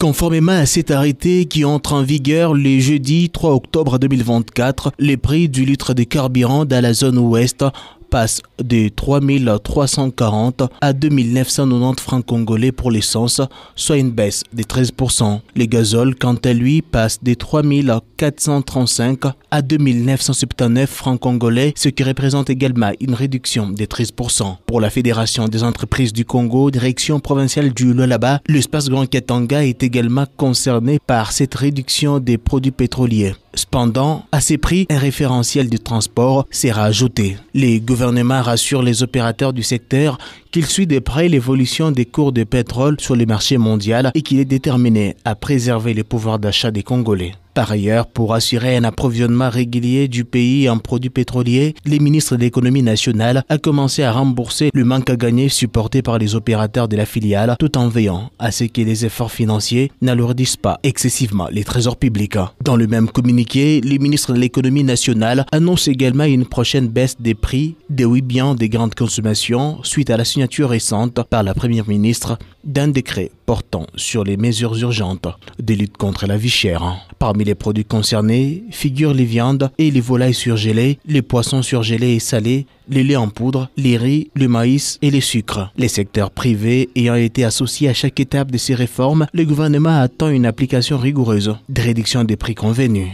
Conformément à cet arrêté qui entre en vigueur le jeudi 3 octobre 2024, les prix du litre de carburant dans la zone ouest passe de 3340 à 2990 francs congolais pour l'essence, soit une baisse de 13%. Le gazole, quant à lui, passe de 3435 à 2979 francs congolais, ce qui représente également une réduction de 13%. Pour la Fédération des entreprises du Congo, direction provinciale du Lualaba, l'espace Grand Katanga est également concerné par cette réduction des produits pétroliers. Cependant, à ces prix, un référentiel de transport sera ajouté. Les gouvernement rassure les opérateurs du secteur qu'il suit de près l'évolution des cours de pétrole sur les marchés mondiaux et qu'il est déterminé à préserver les pouvoirs d'achat des Congolais. Par ailleurs, pour assurer un approvisionnement régulier du pays en produits pétroliers, les ministres de l'économie nationale a commencé à rembourser le manque à gagner supporté par les opérateurs de la filiale tout en veillant à ce que les efforts financiers n'alourdissent pas excessivement les trésors publics. Dans le même communiqué, les ministres de l'économie nationale annoncent également une prochaine baisse des prix des huit biens des grandes consommations suite à la signature récente par la première ministre d'un décret sur les mesures urgentes de lutte contre la vie chère. Parmi les produits concernés figurent les viandes et les volailles surgelées, les poissons surgelés et salés, les lait en poudre, les riz, le maïs et les sucres. Les secteurs privés ayant été associés à chaque étape de ces réformes, le gouvernement attend une application rigoureuse de réduction des prix convenus.